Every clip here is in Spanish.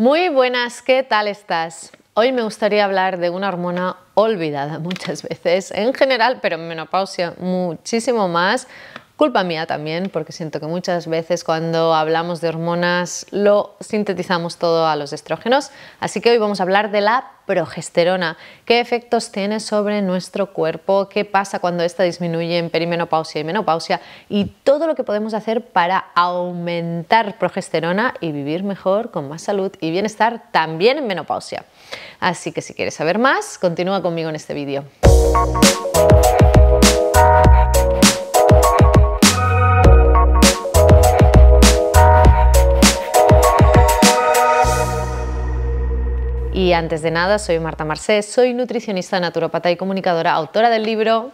Muy buenas, ¿qué tal estás? Hoy me gustaría hablar de una hormona olvidada muchas veces, en general, pero en menopausia muchísimo más, Culpa mía también, porque siento que muchas veces cuando hablamos de hormonas lo sintetizamos todo a los estrógenos, así que hoy vamos a hablar de la progesterona. ¿Qué efectos tiene sobre nuestro cuerpo? ¿Qué pasa cuando esta disminuye en perimenopausia y menopausia? Y todo lo que podemos hacer para aumentar progesterona y vivir mejor, con más salud y bienestar también en menopausia. Así que si quieres saber más, continúa conmigo en este vídeo. Y antes de nada, soy Marta Marcés, soy nutricionista, naturopata y comunicadora, autora del libro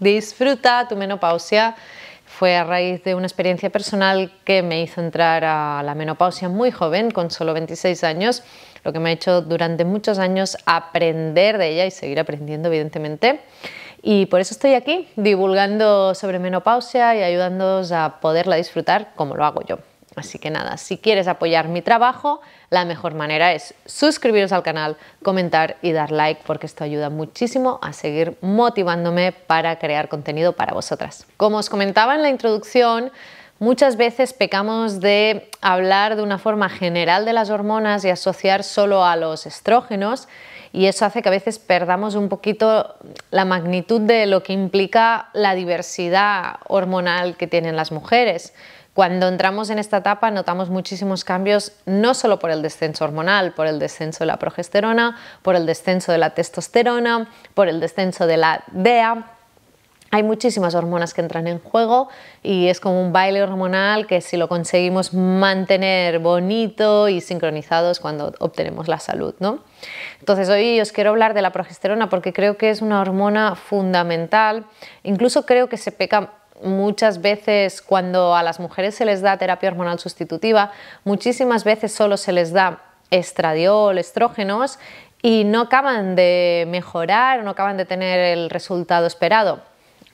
Disfruta tu menopausia. Fue a raíz de una experiencia personal que me hizo entrar a la menopausia muy joven, con solo 26 años, lo que me ha hecho durante muchos años aprender de ella y seguir aprendiendo, evidentemente. Y por eso estoy aquí, divulgando sobre menopausia y ayudándoos a poderla disfrutar como lo hago yo. Así que nada, si quieres apoyar mi trabajo, la mejor manera es suscribiros al canal, comentar y dar like porque esto ayuda muchísimo a seguir motivándome para crear contenido para vosotras. Como os comentaba en la introducción, Muchas veces pecamos de hablar de una forma general de las hormonas y asociar solo a los estrógenos y eso hace que a veces perdamos un poquito la magnitud de lo que implica la diversidad hormonal que tienen las mujeres. Cuando entramos en esta etapa notamos muchísimos cambios, no solo por el descenso hormonal, por el descenso de la progesterona, por el descenso de la testosterona, por el descenso de la DEA, hay muchísimas hormonas que entran en juego y es como un baile hormonal que si lo conseguimos mantener bonito y sincronizado es cuando obtenemos la salud. Entonces hoy os quiero hablar de la progesterona porque creo que es una hormona fundamental. Incluso creo que se peca muchas veces cuando a las mujeres se les da terapia hormonal sustitutiva, muchísimas veces solo se les da estradiol, estrógenos y no acaban de mejorar, no acaban de tener el resultado esperado.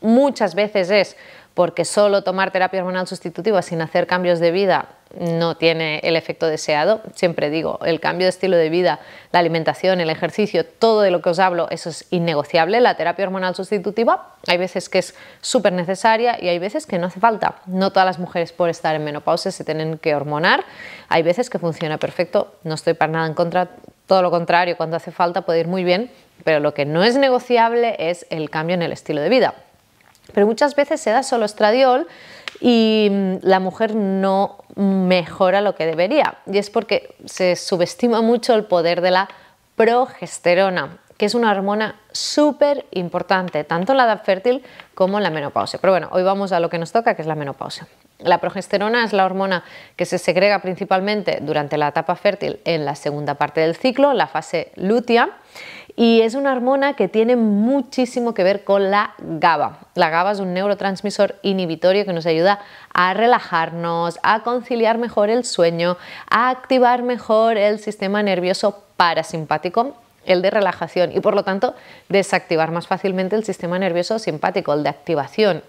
Muchas veces es porque solo tomar terapia hormonal sustitutiva sin hacer cambios de vida no tiene el efecto deseado. Siempre digo, el cambio de estilo de vida, la alimentación, el ejercicio, todo de lo que os hablo, eso es innegociable. La terapia hormonal sustitutiva hay veces que es súper necesaria y hay veces que no hace falta. No todas las mujeres por estar en menopausia se tienen que hormonar. Hay veces que funciona perfecto, no estoy para nada en contra, todo lo contrario, cuando hace falta puede ir muy bien, pero lo que no es negociable es el cambio en el estilo de vida. Pero muchas veces se da solo estradiol y mm, la mujer no mejora lo que debería. Y es porque se subestima mucho el poder de la progesterona, que es una hormona súper importante, tanto en la edad fértil como en la menopausia. Pero bueno, hoy vamos a lo que nos toca, que es la menopausia. La progesterona es la hormona que se segrega principalmente durante la etapa fértil en la segunda parte del ciclo, la fase lútea y es una hormona que tiene muchísimo que ver con la GABA. La GABA es un neurotransmisor inhibitorio que nos ayuda a relajarnos, a conciliar mejor el sueño, a activar mejor el sistema nervioso parasimpático el de relajación y por lo tanto desactivar más fácilmente el sistema nervioso simpático, el de activación,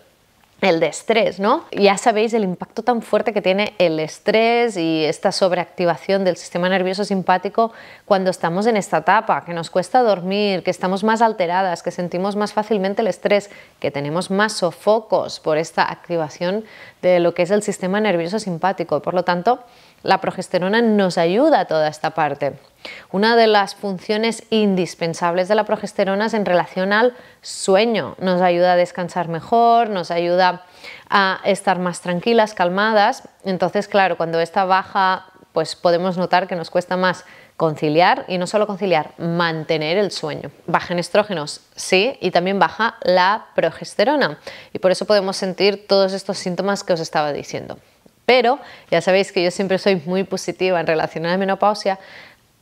el de estrés, ¿no? Ya sabéis el impacto tan fuerte que tiene el estrés y esta sobreactivación del sistema nervioso simpático cuando estamos en esta etapa, que nos cuesta dormir, que estamos más alteradas, que sentimos más fácilmente el estrés, que tenemos más sofocos por esta activación de lo que es el sistema nervioso simpático. Por lo tanto, la progesterona nos ayuda a toda esta parte. Una de las funciones indispensables de la progesterona es en relación al sueño. Nos ayuda a descansar mejor, nos ayuda a estar más tranquilas, calmadas. Entonces, claro, cuando esta baja, pues podemos notar que nos cuesta más conciliar y no solo conciliar, mantener el sueño. Baja en estrógenos, sí, y también baja la progesterona. Y por eso podemos sentir todos estos síntomas que os estaba diciendo. Pero ya sabéis que yo siempre soy muy positiva en relación a la menopausia,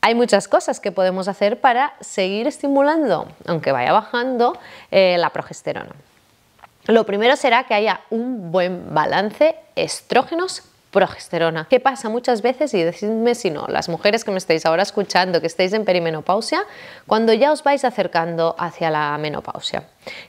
hay muchas cosas que podemos hacer para seguir estimulando, aunque vaya bajando, eh, la progesterona. Lo primero será que haya un buen balance estrógenos progesterona. ¿Qué pasa muchas veces? Y decidme si no, las mujeres que me estáis ahora escuchando, que estáis en perimenopausia, cuando ya os vais acercando hacia la menopausia,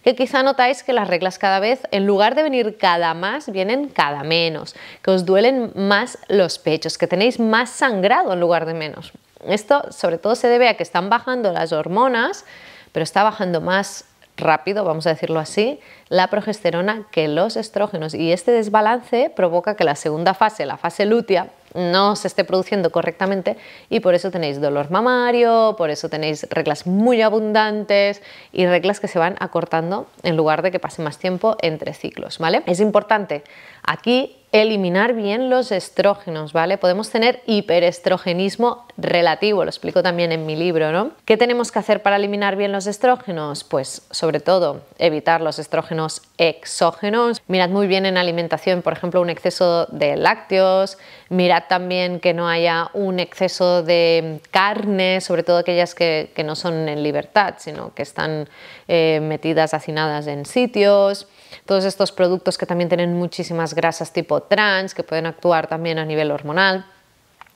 que quizá notáis que las reglas cada vez, en lugar de venir cada más, vienen cada menos, que os duelen más los pechos, que tenéis más sangrado en lugar de menos. Esto sobre todo se debe a que están bajando las hormonas, pero está bajando más rápido, vamos a decirlo así, la progesterona que los estrógenos. Y este desbalance provoca que la segunda fase, la fase lútea, no se esté produciendo correctamente y por eso tenéis dolor mamario, por eso tenéis reglas muy abundantes y reglas que se van acortando en lugar de que pase más tiempo entre ciclos, ¿vale? Es importante aquí eliminar bien los estrógenos, ¿vale? Podemos tener hiperestrogenismo relativo, lo explico también en mi libro, ¿no? ¿Qué tenemos que hacer para eliminar bien los estrógenos? Pues sobre todo evitar los estrógenos exógenos. Mirad muy bien en alimentación, por ejemplo, un exceso de lácteos, mirad también que no haya un exceso de carne, sobre todo aquellas que, no son en libertad, sino que están eh, metidas, hacinadas en sitios. Todos estos productos que también tienen muchísimas grasas tipo trans, que pueden actuar también a nivel hormonal.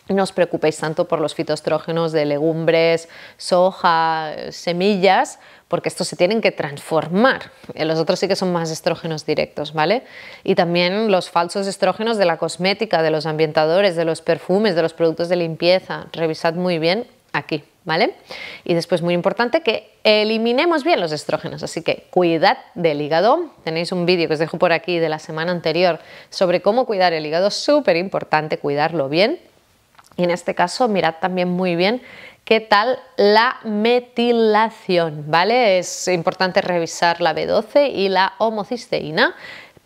No os preocupéis tanto por los fitoestrógenos de legumbres, soja, semillas, porque estos se tienen que transformar. Eh, los otros sí que son más estrógenos directos, ¿vale? Y también los falsos estrógenos de la cosmética, de los ambientadores, de los perfumes, de los productos de limpieza. Revisad muy bien aquí. Y después, muy importante, que eliminemos bien los estrógenos, así que cuidad del hígado. Tenéis un vídeo que os dejo por aquí de la semana anterior sobre cómo cuidar el hígado, súper importante cuidarlo bien. Y en este caso, mirad también muy bien qué tal la metilación, ¿vale? Es importante revisar la B12 y la homocisteína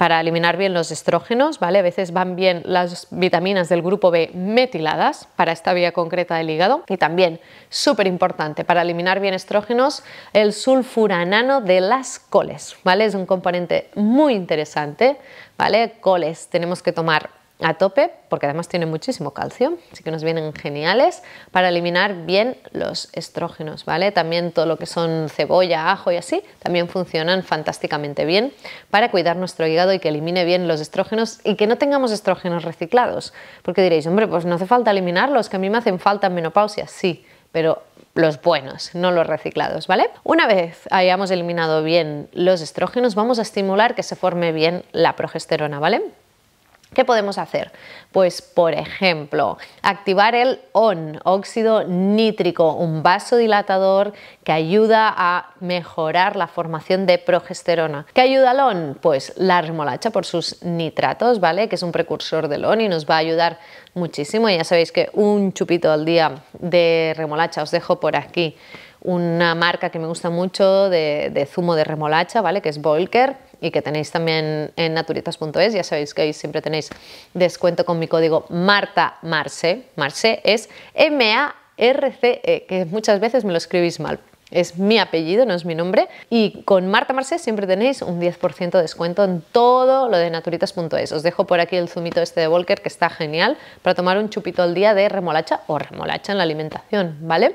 para eliminar bien los estrógenos, ¿vale? A veces van bien las vitaminas del grupo B metiladas para esta vía concreta del hígado y también, súper importante, para eliminar bien estrógenos, el sulfuranano de las coles, ¿vale? Es un componente muy interesante, ¿vale? Coles, tenemos que tomar a tope porque además tiene muchísimo calcio, así que nos vienen geniales para eliminar bien los estrógenos, ¿vale? También todo lo que son cebolla, ajo y así, también funcionan fantásticamente bien para cuidar nuestro hígado y que elimine bien los estrógenos y que no tengamos estrógenos reciclados, porque diréis, hombre, pues no hace falta eliminarlos, que a mí me hacen falta en menopausia, sí, pero los buenos, no los reciclados, ¿vale? Una vez hayamos eliminado bien los estrógenos, vamos a estimular que se forme bien la progesterona, ¿vale? ¿Qué podemos hacer? Pues, por ejemplo, activar el ON, óxido nítrico, un vasodilatador que ayuda a mejorar la formación de progesterona. ¿Qué ayuda al ON? Pues la remolacha por sus nitratos, ¿vale? Que es un precursor del ON y nos va a ayudar muchísimo. Ya sabéis que un chupito al día de remolacha os dejo por aquí una marca que me gusta mucho de, zumo de remolacha, ¿vale? Que es Volker y que tenéis también en naturitas.es. Ya sabéis que ahí siempre tenéis descuento con mi código Marta Marce. es M-A-R-C-E, que muchas veces me lo escribís mal. Es mi apellido, no es mi nombre. Y con Marta siempre tenéis un 10% de descuento en todo lo de naturitas.es. Os dejo por aquí el zumito este de Volker, que está genial, para tomar un chupito al día de remolacha o remolacha en la alimentación, ¿vale?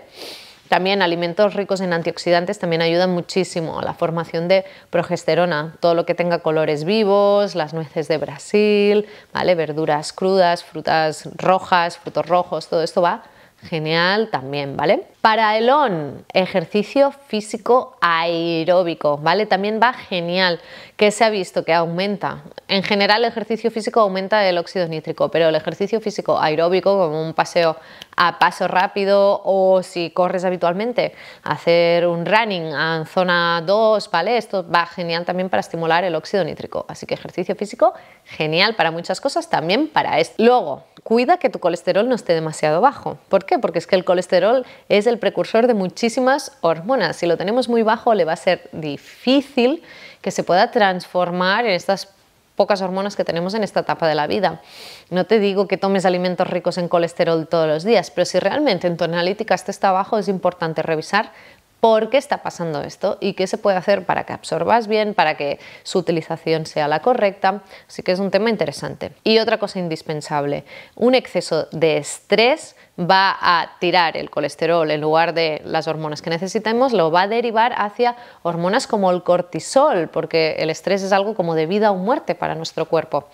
También alimentos ricos en antioxidantes también ayudan muchísimo a la formación de progesterona, todo lo que tenga colores vivos, las nueces de Brasil, ¿vale? verduras crudas, frutas rojas, frutos rojos, todo esto va genial también, ¿vale? Para el on, ejercicio físico aeróbico, ¿vale? También va genial, que se ha visto que aumenta. En general el ejercicio físico aumenta el óxido nítrico, pero el ejercicio físico aeróbico, como un paseo a paso rápido o si corres habitualmente, hacer un running en zona 2, ¿vale? Esto va genial también para estimular el óxido nítrico. Así que ejercicio físico, genial para muchas cosas, también para esto. Luego, cuida que tu colesterol no esté demasiado bajo. ¿Por qué? Porque es que el colesterol es el precursor de muchísimas hormonas. Si lo tenemos muy bajo, le va a ser difícil que se pueda transformar en estas pocas hormonas que tenemos en esta etapa de la vida. No te digo que tomes alimentos ricos en colesterol todos los días, pero si realmente en tu analítica este está bajo, es importante revisar por qué está pasando esto y qué se puede hacer para que absorbas bien, para que su utilización sea la correcta. Así que es un tema interesante. Y otra cosa indispensable, un exceso de estrés va a tirar el colesterol en lugar de las hormonas que necesitamos, lo va a derivar hacia hormonas como el cortisol, porque el estrés es algo como de vida o muerte para nuestro cuerpo.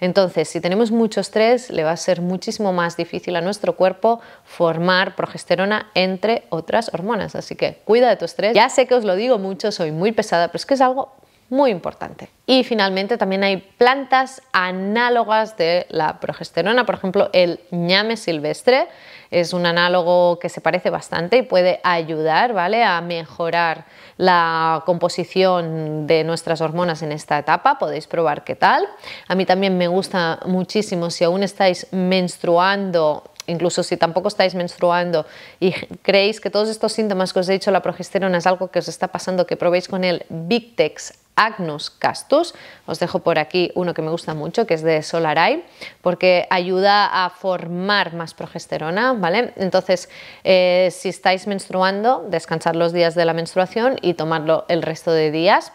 Entonces, si tenemos mucho estrés, le va a ser muchísimo más difícil a nuestro cuerpo formar progesterona entre otras hormonas. Así que cuida de tu estrés. Ya sé que os lo digo mucho, soy muy pesada, pero es que es algo muy importante. Y finalmente también hay plantas análogas de la progesterona, por ejemplo el ñame silvestre es un análogo que se parece bastante y puede ayudar ¿vale? a mejorar la composición de nuestras hormonas en esta etapa, podéis probar qué tal. A mí también me gusta muchísimo si aún estáis menstruando incluso si tampoco estáis menstruando y creéis que todos estos síntomas que os he dicho la progesterona es algo que os está pasando, que probéis con el Victex Agnus Castus. Os dejo por aquí uno que me gusta mucho, que es de Solaray, porque ayuda a formar más progesterona, ¿vale? Entonces, eh, si estáis menstruando, descansar los días de la menstruación y tomarlo el resto de días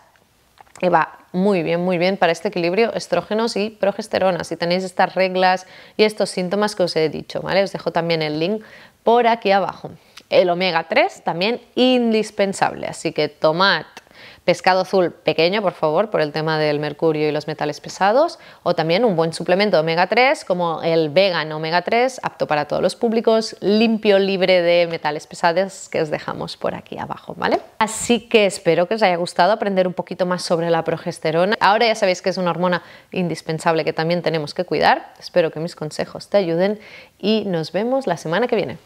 y va muy bien, muy bien para este equilibrio estrógenos y progesterona. Si tenéis estas reglas y estos síntomas que os he dicho, ¿vale? Os dejo también el link por aquí abajo. El omega 3 también indispensable, así que tomad Pescado azul pequeño, por favor, por el tema del mercurio y los metales pesados, o también un buen suplemento omega 3 como el vegan omega 3, apto para todos los públicos, limpio, libre de metales pesados que os dejamos por aquí abajo, ¿vale? Así que espero que os haya gustado aprender un poquito más sobre la progesterona. Ahora ya sabéis que es una hormona indispensable que también tenemos que cuidar. Espero que mis consejos te ayuden y nos vemos la semana que viene.